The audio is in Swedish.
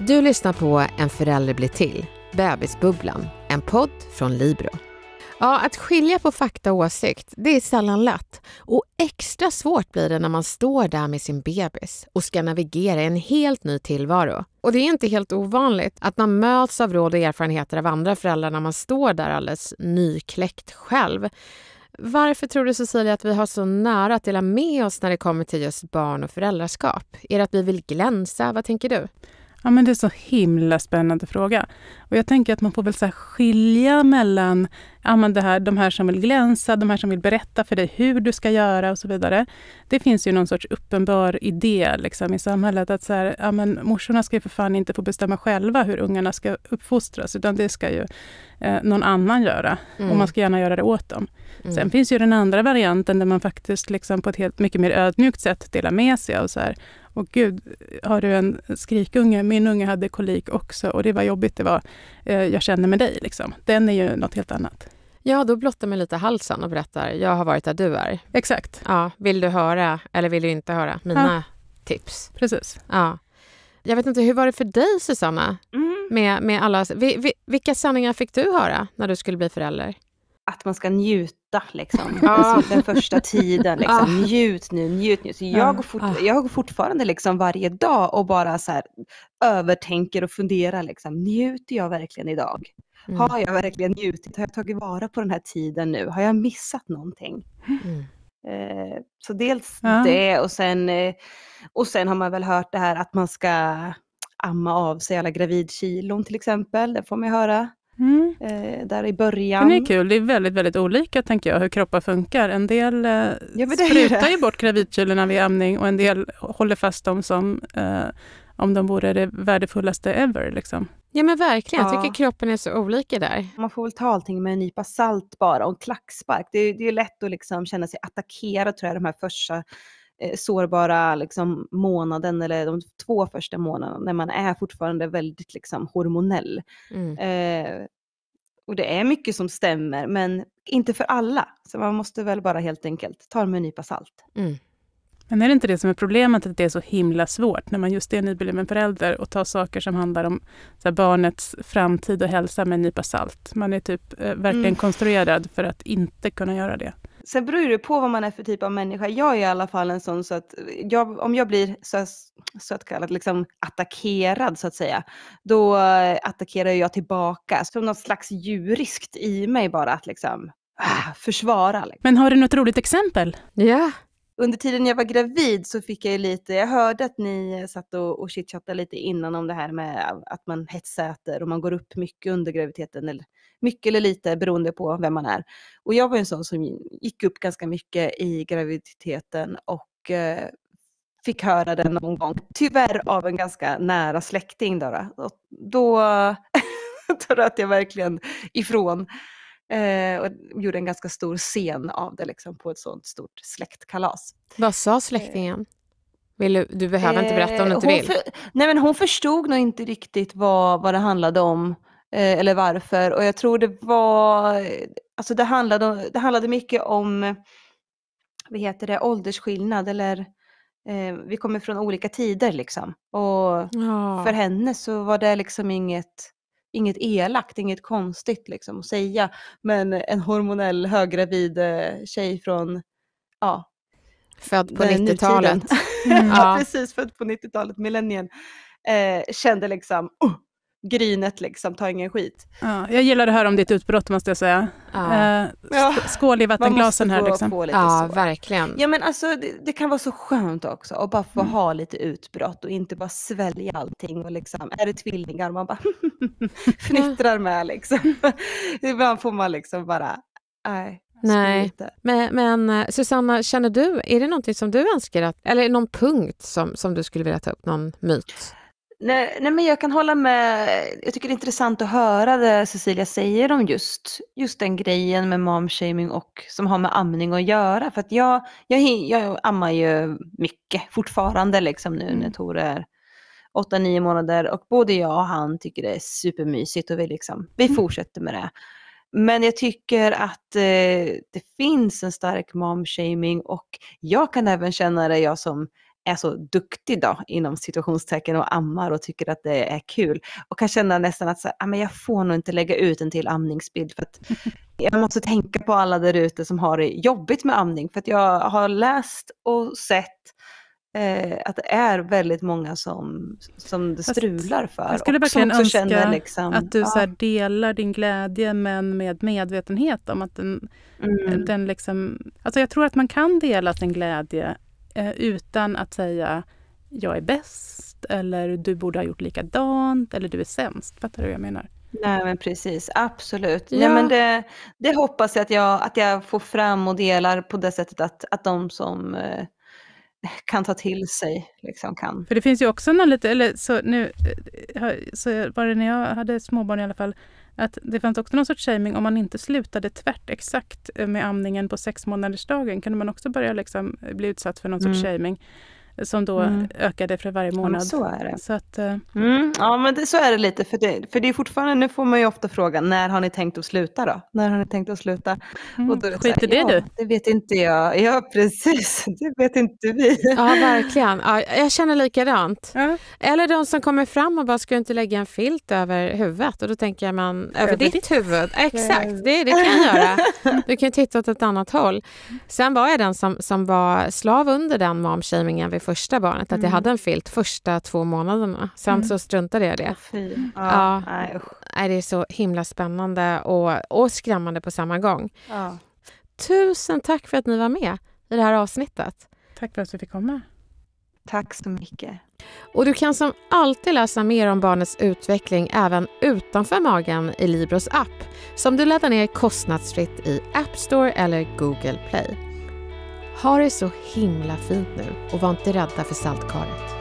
Du lyssnar på En förälder blir till, Bebisbubblan, en podd från Libro. Ja, att skilja på fakta och åsikt, det är sällan lätt. Och extra svårt blir det när man står där med sin bebis och ska navigera i en helt ny tillvaro. Och det är inte helt ovanligt att man möts av råd och erfarenheter av andra föräldrar när man står där alldeles nykläckt själv. Varför tror du Cecilia att vi har så nära att dela med oss när det kommer till just barn och föräldraskap? Är det att vi vill glänsa? Vad tänker du? Ja, men det är så himla spännande fråga. Och jag tänker att man får väl så skilja mellan ja, men det här, de här som vill glänsa, de här som vill berätta för dig hur du ska göra och så vidare. Det finns ju någon sorts uppenbar idé liksom, i samhället att så här, ja, men morsorna ska ju för fan inte få bestämma själva hur ungarna ska uppfostras, utan det ska ju eh, någon annan göra. Mm. Och man ska gärna göra det åt dem. Mm. Sen finns ju den andra varianten där man faktiskt liksom på ett helt, mycket mer ödmjukt sätt delar med sig av så här, och gud, har du en skrikunge? Min unge hade kolik också och det var jobbigt det var. Eh, jag känner med dig liksom. Den är ju något helt annat. Ja, då blottar man lite halsen och berättar, jag har varit där du är. Exakt. Ja, vill du höra eller vill du inte höra mina ja. tips? Precis. Ja. Jag vet inte, hur var det för dig Susanna? Mm. Med, med alla, vi, vi, vilka sanningar fick du höra när du skulle bli förälder? att man ska njuta liksom. Ja. Alltså, den första tiden, liksom. Ja. njut nu, njut nu. Så jag, går fort, jag går fortfarande liksom varje dag och bara så här, övertänker och funderar liksom, njuter jag verkligen idag? Mm. Har jag verkligen njutit? Har jag tagit vara på den här tiden nu? Har jag missat någonting? Mm. Eh, så dels ja. det och sen, eh, och sen har man väl hört det här att man ska amma av sig alla gravidkilon till exempel, det får man höra. Mm. Eh, där i början. det är kul, det är väldigt, väldigt olika tänker jag hur kroppar funkar. En del eh, ja, sprutar ju bort gravidkylorna vid amning och en del håller fast dem som eh, om de vore det värdefullaste ever. Liksom. Ja men verkligen, ja. jag tycker kroppen är så olika där. Man får väl ta allting med en nypa salt bara och en klackspark. Det är, det lätt att liksom känna sig attackerad tror jag de här första Eh, sårbara liksom, månaden eller de två första månaderna när man är fortfarande väldigt liksom, hormonell. Mm. Eh, och det är mycket som stämmer men inte för alla. Så man måste väl bara helt enkelt ta det med en nypa salt. Mm. Men är det inte det som är problemet, att det är så himla svårt när man just är nybliven förälder och tar saker som handlar om här, barnets framtid och hälsa med en nypa salt? Man är typ eh, verkligen mm. konstruerad för att inte kunna göra det sen beror det på vad man är för typ av människa. Jag är i alla fall en sån så att jag, om jag blir så, så att kallat liksom attackerad så att säga, då eh, attackerar jag tillbaka som något slags djuriskt i mig bara att liksom ah, försvara. Liksom. Men har du något roligt exempel? Ja. Yeah under tiden jag var gravid så fick jag lite, jag hörde att ni eh, satt och, och chitchattade lite innan om det här med att man hetsäter och man går upp mycket under graviditeten eller mycket eller lite beroende på vem man är. Och jag var en sån som gick upp ganska mycket i graviditeten och eh, fick höra den någon gång, tyvärr av en ganska nära släkting. Då, då, då, röt jag verkligen ifrån eh, och gjorde en ganska stor scen av det liksom, på ett sånt stort släktkalas. Vad sa eh, släktingen? Vill du, du behöver inte berätta om du inte vill. För, nej, men hon förstod nog inte riktigt vad, vad det handlade om. Eh, eller varför. Och jag tror det var, alltså det handlade, det handlade mycket om, vad heter det, åldersskillnad eller eh, vi kommer från olika tider liksom. Och ja. för henne så var det liksom inget, inget elakt, inget konstigt liksom att säga. Men en hormonell höggravid eh, tjej från, ja. Född på 90-talet. Mm. ja, precis, född på 90-talet, millennien. Eh, kände liksom, oh, grynet liksom, ta ingen skit. Ja, jag gillar att höra om ditt utbrott måste jag säga. Ja. Eh, skål i vattenglasen här liksom. Ja, så. verkligen. Ja men alltså det, det, kan vara så skönt också att bara få mm. ha lite utbrott och inte bara svälja allting och liksom, är det tvillingar man bara fnittrar med liksom. Ibland får man liksom bara, nej. Nej, men, men, eh, Susanna, känner du, är det någonting som du önskar att, eller någon punkt som, som du skulle vilja ta upp, någon myt? Nej, nej, men jag kan hålla med. Jag tycker det är intressant att höra det Cecilia säger om just, just den grejen med momshaming och som har med amning att göra. För att jag, jag, jag ammar ju mycket fortfarande liksom nu när mm. Tore är 8-9 månader och både jag och han tycker det är supermysigt och vi, liksom, vi mm. fortsätter med det. Men jag tycker att eh, det finns en stark momshaming och jag kan även känna det, jag som är så duktig då, inom situationstecken och ammar och tycker att det är kul. Och kan känna nästan att så här, ah, men jag får nog inte lägga ut en till amningsbild för att jag måste tänka på alla där ute som har det jobbigt med amning. För att jag har läst och sett eh, att det är väldigt många som, som det strular för. Jag skulle verkligen önska liksom, att du ja. så delar din glädje men med medvetenhet om att den, mm. den liksom... Alltså jag tror att man kan dela sin glädje eh, utan att säga jag är bäst eller du borde ha gjort likadant eller du är sämst. Fattar du vad jag menar? Nej men precis, absolut. Ja. Nej, men det, det hoppas jag att, jag att jag får fram och delar på det sättet att, att de som eh, kan ta till sig liksom kan. För det finns ju också någon lite, eller så nu, eh, så var det när jag hade småbarn i alla fall, att det fanns också någon sorts shaming om man inte slutade tvärt exakt eh, med amningen på sexmånadersdagen kunde man också börja liksom eh, bli utsatt för någon mm. sorts shaming som då mm. ökade för varje månad. Ja, så är det. Så att, eh, mm. Ja, men det, så är det lite. För det, för det är fortfarande, nu får man ju ofta frågan, när har ni tänkt att sluta då? När har ni tänkt att sluta? Mm. Och då är det Skit här, i det ja, du. Det vet inte jag. Ja, precis. Det vet inte vi. Ja, verkligen. Ja, jag känner likadant. Mm. Eller de som kommer fram och bara, ska inte lägga en filt över huvudet? Och då tänker jag, man, över, över ditt, ditt huvud? Exakt, det, det kan jag göra. Du kan titta åt ett annat håll. Sen var jag den som, som var slav under den momshamingen vi första barnet, mm. att jag mm. hade en filt första två månaderna. Sen mm. så struntade jag i det. Fy. Ja, ja. det är så himla spännande och, och skrämmande på samma gång. Ja. Tusen tack för att ni var med i det här avsnittet. Tack för att du fick komma. Tack så mycket. Och du kan som alltid läsa mer om barnets utveckling även utanför magen i Libros app som du laddar ner kostnadsfritt i App Store eller Google Play. Ha det så himla fint nu och var inte rädda för saltkaret.